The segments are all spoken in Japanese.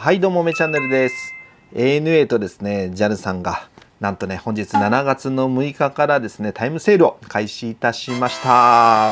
はいどうもめチャンネルです ANA とですね JAL さんがなんとね本日7月の6日からですねタイムセールを開始いたしました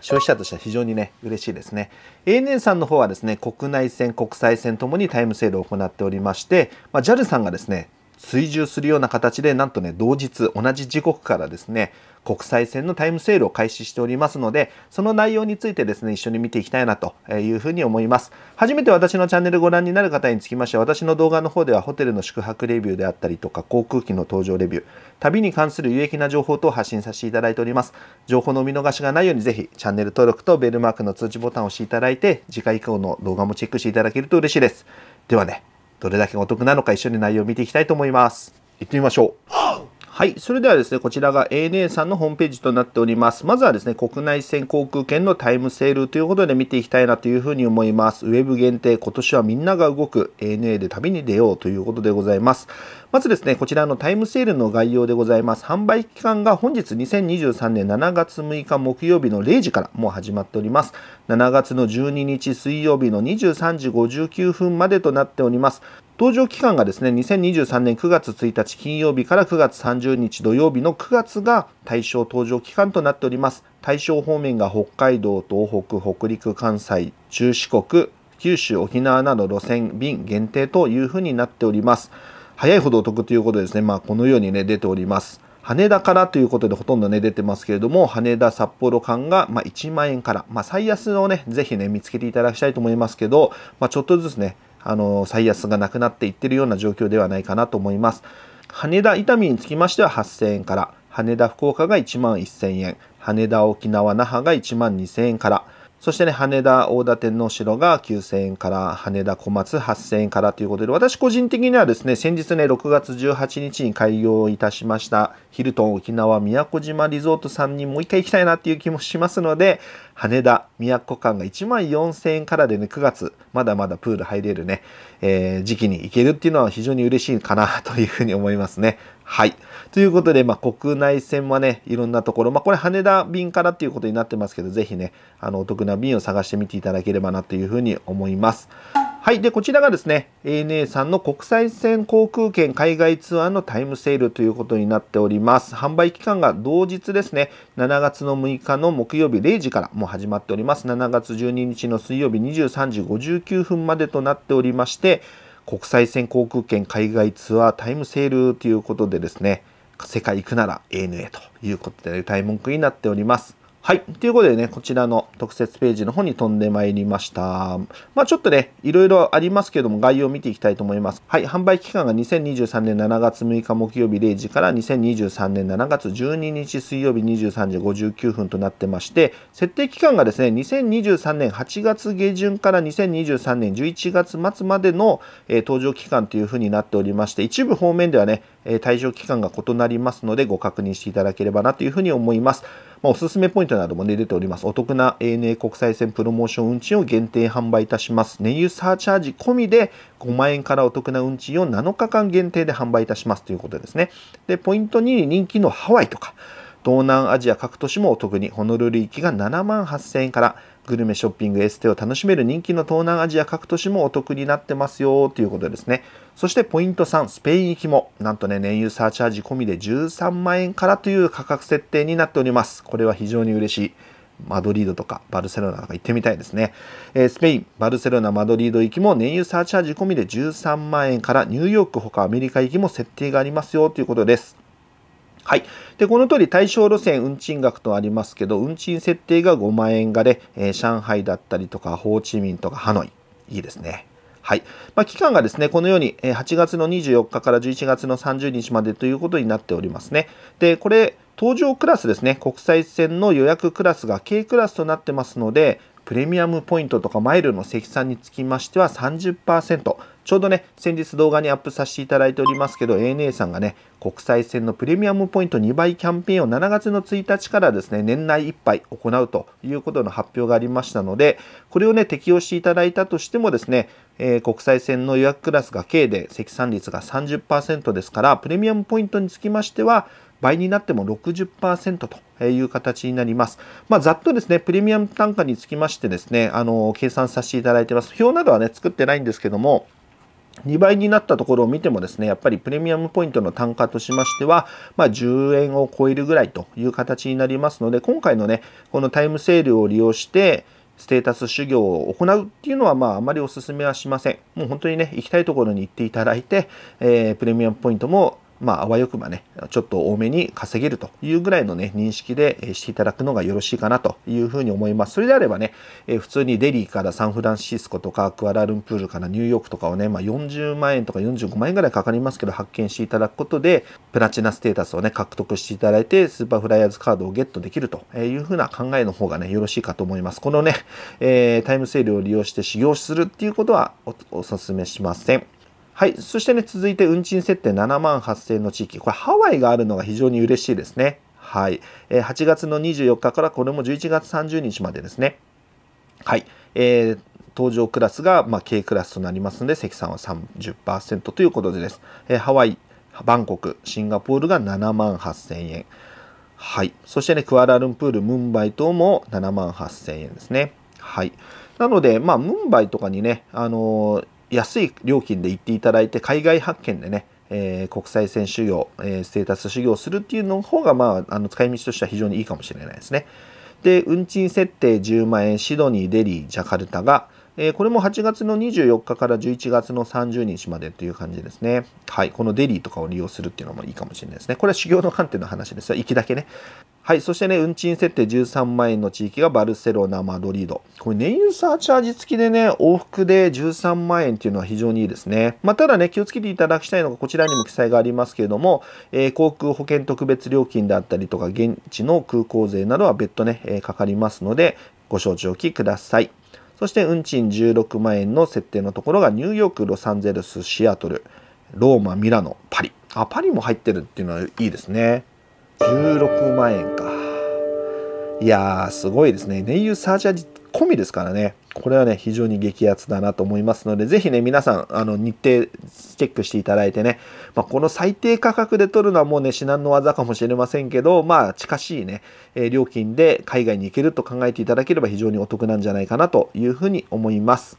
消費者としては非常にね嬉しいですね ANA さんの方はですね国内線国際線ともにタイムセールを行っておりまして、まあ、JAL さんがですね追従するような形でなんとね同日同じ時刻からですね国際線のタイムセールを開始しておりますので、その内容についてですね、一緒に見ていきたいなというふうに思います。初めて私のチャンネルご覧になる方につきまして私の動画の方ではホテルの宿泊レビューであったりとか、航空機の搭乗レビュー、旅に関する有益な情報等を発信させていただいております。情報のお見逃しがないようにぜひ、チャンネル登録とベルマークの通知ボタンを押していただいて、次回以降の動画もチェックしていただけると嬉しいです。ではね、どれだけお得なのか一緒に内容を見ていきたいと思います。行ってみましょう。はい、それではですね、こちらが ANA さんのホームページとなっております。まずはですね、国内線航空券のタイムセールということで見ていきたいなというふうに思います。ウェブ限定、今年はみんなが動く ANA で旅に出ようということでございます。まずですね、こちらのタイムセールの概要でございます。販売期間が本日2023年7月6日木曜日の0時からもう始まっております。7月の12日水曜日の23時59分までとなっております。搭乗期間がですね、2023年9月1日金曜日から9月30日土曜日の9月が対象搭乗期間となっております。対象方面が北海道、東北、北陸、関西、中四国、九州、沖縄など路線、便限定というふうになっております。早いほどお得ということですね。まあ、このようにね、出ております。羽田からということでほとんどね、出てますけれども、羽田札幌間が、ま1万円から、まあ、最安をね、ぜひね、見つけていただきたいと思いますけど、まあ、ちょっとずつね、あの、最安がなくなっていってるような状況ではないかなと思います。羽田、伊丹につきましては8000円から、羽田、福岡が1万1000円、羽田、沖縄、那覇が1万2000円から、そしてね、羽田、大館の城が9000円から、羽田、小松8000円からということで、私個人的にはですね、先日ね、6月18日に開業いたしました、ヒルトン沖縄宮古島リゾートさんにもう一回行きたいなっていう気もしますので、羽田、宮古間が1万4000円からでね、9月、まだまだプール入れるね、えー、時期に行けるっていうのは非常に嬉しいかなというふうに思いますね。はい。ということで、まあ、国内線はね、いろんなところ、まあ、これ羽田便からっていうことになってますけど、ぜひね、あの、お得な便を探してみていただければなというふうに思います。はい。で、こちらがですね、ANA さんの国際線航空券海外ツアーのタイムセールということになっております。販売期間が同日ですね、7月の6日の木曜日0時からもう始まっております。7月12日の水曜日23時59分までとなっておりまして、国際線航空券海外ツアータイムセールということでですね、世界行くなら ANA ということで歌い文句になっております。はい。ということでね、こちらの特設ページの方に飛んでまいりました。まあちょっとね、いろいろありますけども、概要を見ていきたいと思います。はい。販売期間が2023年7月6日木曜日0時から2023年7月12日水曜日23時59分となってまして、設定期間がですね、2023年8月下旬から2023年11月末までの、えー、登場期間というふうになっておりまして、一部方面ではね、えー、対象期間が異なりますので、ご確認していただければなというふうに思います。まあ、おすすめポイントなども、ね、出ております。お得な ANA 国際線プロモーション運賃を限定販売いたします。燃油サーチャージ込みで5万円からお得な運賃を7日間限定で販売いたしますということですね。で、ポイント2、人気のハワイとか、東南アジア各都市もお得に、ホノルル行きが7万8000円から、グルメショッピングエステを楽しめる人気の東南アジア各都市もお得になってますよということですねそしてポイント3スペイン行きもなんとね燃油サーチャージ込みで13万円からという価格設定になっておりますこれは非常に嬉しいマドリードとかバルセロナとか行ってみたいですね、えー、スペインバルセロナマドリード行きも燃油サーチャージ込みで13万円からニューヨークほかアメリカ行きも設定がありますよということですはい、でこの通り対象路線運賃額とありますけど運賃設定が5万円がで、えー、上海だったりとかホーチミンとかハノイいいですね。はいまあ、期間がですねこのようにえ8月の24日から11月の30日までということになっておりますね。でこれ搭乗クラスですね国際線の予約クラスが K クラスとなってますのでプレミアムポイントとかマイルの積算につきましては30%ちょうどね先日動画にアップさせていただいておりますけど ANA さんがね国際線のプレミアムポイント2倍キャンペーンを7月の1日からですね年内いっぱい行うということの発表がありましたのでこれをね適用していただいたとしてもですね、えー、国際線の予約クラスが軽で積算率が30%ですからプレミアムポイントにつきましては倍になっても60%という形になります。まあ、ざっとですね、プレミアム単価につきましてですね、あの、計算させていただいてます。表などはね、作ってないんですけども、2倍になったところを見てもですね、やっぱりプレミアムポイントの単価としましては、まあ、10円を超えるぐらいという形になりますので、今回のね、このタイムセールを利用して、ステータス修行を行うっていうのは、まあ、あまりお勧めはしません。もう本当にね、行きたいところに行っていただいて、えー、プレミアムポイントもまあ、あわよくばね、ちょっと多めに稼げるというぐらいのね、認識でしていただくのがよろしいかなというふうに思います。それであればね、え普通にデリーからサンフランシスコとかクアラルンプールからニューヨークとかをね、まあ、40万円とか45万円ぐらいかかりますけど、発見していただくことで、プラチナステータスをね、獲得していただいて、スーパーフライヤーズカードをゲットできるというふうな考えの方がね、よろしいかと思います。このね、えー、タイムセールを利用して修行するっていうことはお勧めしません。はい、そしてね、続いて運賃設定7万8000円の地域、これハワイがあるのが非常に嬉しいですね。はい、えー、8月の24日からこれも11月30日までですね。はい、えー、登場クラスが、まあ、K クラスとなりますので、積算は30%ということでです。えー、ハワイ、バンコク、シンガポールが7万8000円。はい、そしてね、クアラルンプール、ムンバイ等も7万8000円ですね。はい、なので、まあ、ムンバイとかにね、あのー、安い料金で行っていただいて海外発見でね、えー、国際線修行、えー、ステータス修行するっていうの方が、まあ、あの使い道としては非常にいいかもしれないですね。で運賃設定10万円シドニーデリージャカルタが、えこれも8月の24日から11月の30日までという感じですね。はい。このデリーとかを利用するっていうのもいいかもしれないですね。これは修行の観点の話ですが、行きだけね。はい。そしてね、運賃設定13万円の地域がバルセロナ、マドリード。これ、燃油サーチャージ付きでね、往復で13万円っていうのは非常にいいですね。まあ、ただね、気をつけていただきたいのが、こちらにも記載がありますけれども、えー、航空保険特別料金であったりとか、現地の空港税などは別途ね、えー、かかりますので、ご承知おきください。そして運賃16万円の設定のところがニューヨーク、ロサンゼルス、シアトル、ローマ、ミラノ、パリ。あ、パリも入ってるっていうのはいいですね。16万円か。いやー、すごいですね。ユーサージャージ込みですからね、これはね、非常に激アツだなと思いますので、ぜひね、皆さん、あの、日程チェックしていただいてね、まあ、この最低価格で取るのはもうね、至難の技かもしれませんけど、まあ、近しいね、えー、料金で海外に行けると考えていただければ非常にお得なんじゃないかなというふうに思います。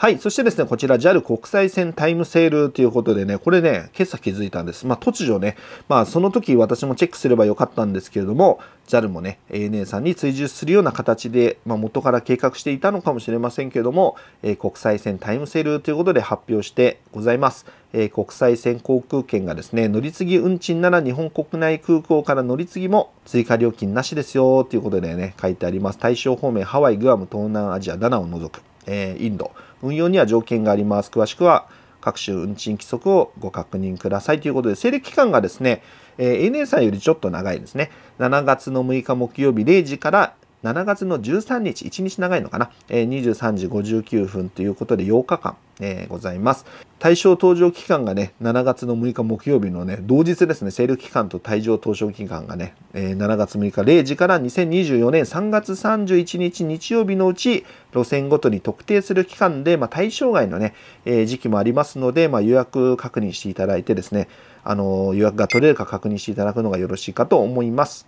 はい。そしてですね、こちら JAL 国際線タイムセールということでね、これね、今朝気づいたんです。まあ、突如ね、まあ、その時私もチェックすればよかったんですけれども、JAL もね、ANA さんに追従するような形で、まあ、元から計画していたのかもしれませんけれども、えー、国際線タイムセールということで発表してございます。えー、国際線航空券がですね、乗り継ぎ運賃なら日本国内空港から乗り継ぎも追加料金なしですよということでね、書いてあります。対象方面、ハワイ、グアム、東南アジア、7を除く。えインド運用には条件があります詳しくは各種運賃規則をご確認くださいということで、整理期間がですね、えー、ANA さんよりちょっと長いですね。7月の6日木曜日0時から7月の13日、1日長いのかな、えー、23時59分ということで8日間、えー、ございます。対象登場期間がね、7月の6日木曜日のね、同日ですね、セール期間と対象登場期間がね、えー、7月6日0時から2024年3月31日日曜日のうち、路線ごとに特定する期間で、まあ、対象外のね、えー、時期もありますので、まあ、予約確認していただいてですね、あのー、予約が取れるか確認していただくのがよろしいかと思います。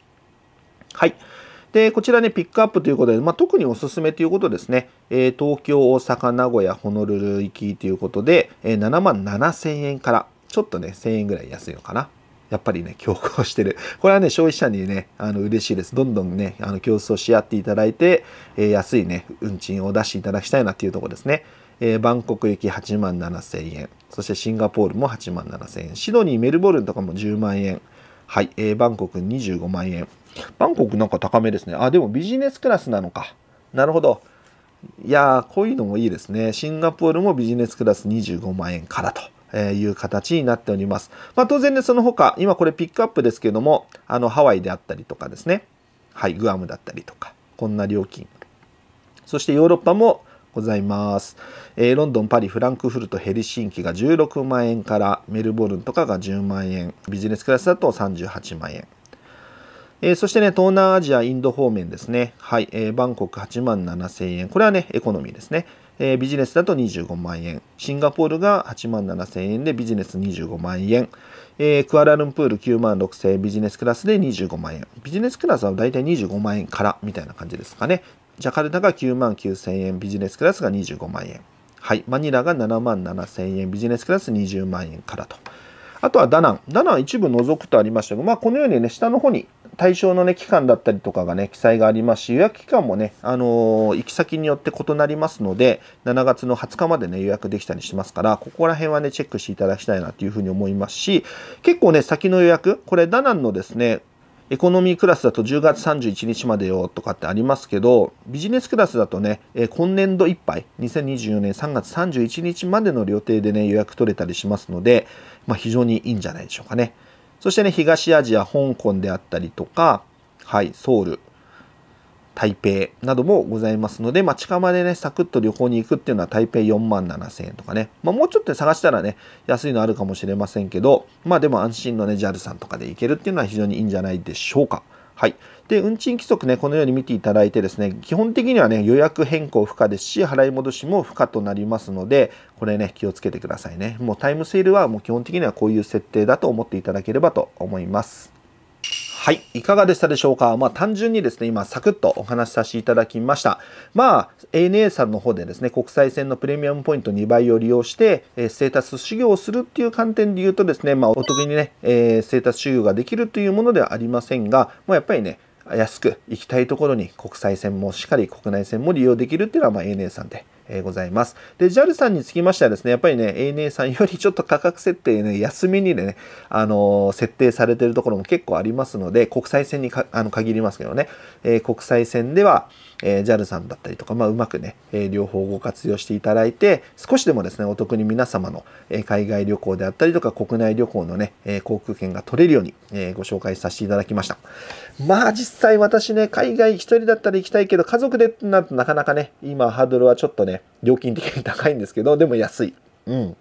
はい。で、こちらね、ピックアップということで、まあ、特におすすめということですね、えー、東京、大阪、名古屋、ホノルル行きということで、えー、7万7000円から、ちょっとね、1000円ぐらい安いのかな。やっぱりね、強行してる。これはね、消費者にね、あの嬉しいです。どんどんね、あの競争し合っていただいて、えー、安いね、運賃を出していただきたいなっていうとこですね。えー、バンコク行き8万7000円。そしてシンガポールも8万7000円。シドニー、メルボルンとかも10万円。はい、えー、バンコク25万円。バンコクなんか高めですね。あ、でもビジネスクラスなのか。なるほど。いやこういうのもいいですね。シンガポールもビジネスクラス25万円からと。えいう形になっております。まあ、当然ね、その他、今これピックアップですけども、あの、ハワイであったりとかですね。はい、グアムだったりとか、こんな料金。そしてヨーロッパもございます。えー、ロンドン、パリ、フランクフルト、ヘリシンキが16万円から、メルボルンとかが10万円、ビジネスクラスだと38万円。えー、そしてね、東南アジア、インド方面ですね。はい、えー、バンコク8万7000円。これはね、エコノミーですね。えー、ビジネスだと25万円。シンガポールが8万7000円でビジネス25万円。えー、クアラルンプール9万6000円、ビジネスクラスで25万円。ビジネスクラスは大体25万円からみたいな感じですかね。ジャカルタが9万9000円、ビジネスクラスが25万円。はい、マニラが7万7000円、ビジネスクラス20万円からと。あとはダナン。ダナン一部除くとありましたが、まあ、このようにね、下の方に対象のね、期間だったりとかがね、記載がありますし、予約期間もね、あのー、行き先によって異なりますので、7月の20日までね、予約できたりしますから、ここら辺はね、チェックしていただきたいなというふうに思いますし、結構ね、先の予約、これ、ダナンのですね、エコノミークラスだと10月31日までよとかってありますけど、ビジネスクラスだとね、え今年度いっぱい、2024年3月31日までの予定でね、予約取れたりしますので、まあ、非常にいいんじゃないでしょうかね。そしてね、東アジア、香港であったりとか、はい、ソウル、台北などもございますので、まあ、近場でね、サクッと旅行に行くっていうのは台北4万7 0円とかね、まあ、もうちょっと探したらね、安いのあるかもしれませんけど、まあでも安心のね、JAL さんとかで行けるっていうのは非常にいいんじゃないでしょうか。はい。で、運賃規則ね、このように見ていただいてですね、基本的にはね、予約変更不可ですし、払い戻しも不可となりますので、これね、気をつけてくださいね。もうタイムセールはもう基本的にはこういう設定だと思っていただければと思います。はい。いかがでしたでしょうかまあ、単純にですね、今、サクッとお話しさせていただきました。まあ、ANA さんの方でですね、国際線のプレミアムポイント2倍を利用して、えステータス修行をするっていう観点で言うとですね、まあ、お得にね、えー、ステータス修行ができるというものではありませんが、もうやっぱりね、安く行きたいところに国際線もしっかり国内線も利用できるっていうのは、まあ、ANA さんでえー、ございます。で、JAL さんにつきましてはですね、やっぱりね、ANA さんよりちょっと価格設定ね、安めにね、あのー、設定されてるところも結構ありますので、国際線にあの限りますけどね、えー、国際線では、えー、JAL さんだったりとか、まあ、うまくね、えー、両方ご活用していただいて、少しでもですね、お得に皆様の、えー、海外旅行であったりとか、国内旅行のね、え航空券が取れるように、えご紹介させていただきました。まあ、実際私ね、海外1人だったら行きたいけど、家族でなるとなかなかね、今ハードルはちょっとね、料金的に高いんですけど、でも安い。うん。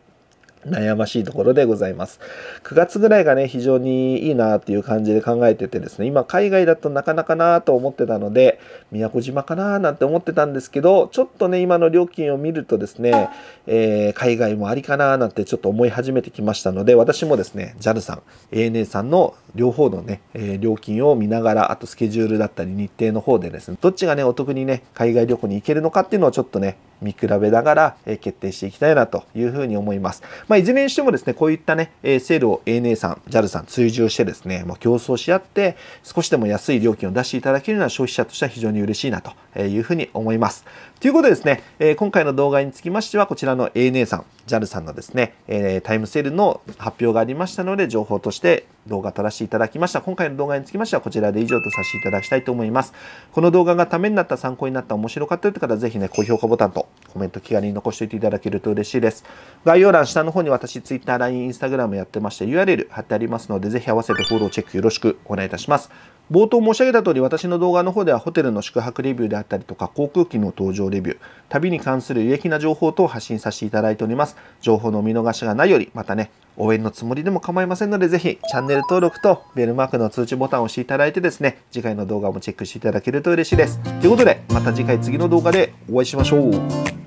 悩ましいところでございます。9月ぐらいがね、非常にいいなっていう感じで考えててですね、今海外だとなかなかなと思ってたので、宮古島かななんて思ってたんですけど、ちょっとね、今の料金を見るとですね、えー、海外もありかななんてちょっと思い始めてきましたので、私もですね、JAL さん、ANA さんの両方のね、えー、料金を見ながら、あとスケジュールだったり日程の方でですね、どっちがね、お得にね、海外旅行に行けるのかっていうのをちょっとね、見比べながら決定していきたいなというふうに思います。まあ、いずれにしてもですね、こういったね、えセールを ANA さん、JAL さん追従してですね、もう競争し合って、少しでも安い料金を出していただけるのは消費者としては非常に嬉しいなというふうに思います。ということでですね、え今回の動画につきましては、こちらの ANA さん、JAL さんのですね、えタイムセールの発表がありましたので、情報として動画撮らせていただきました。今回の動画につきましては、こちらで以上とさせていただきたいと思います。この動画がためになった、参考になった、面白かったという方は、ぜひね、高評価ボタンとコメント気軽に残しておいていただけると嬉しいです。概要欄下の方方に私、Twitter、LINE、Instagram やってまして、URL 貼ってありますので、ぜひ合わせてフォローチェックよろしくお願いいたします。冒頭申し上げた通り、私の動画の方ではホテルの宿泊レビューであったりとか、航空機の搭乗レビュー、旅に関する有益な情報等を発信させていただいております。情報の見逃しがないより、またね、応援のつもりでも構いませんので、ぜひチャンネル登録とベルマークの通知ボタンを押していただいてですね、次回の動画もチェックしていただけると嬉しいです。ということで、また次回次の動画でお会いしましょう。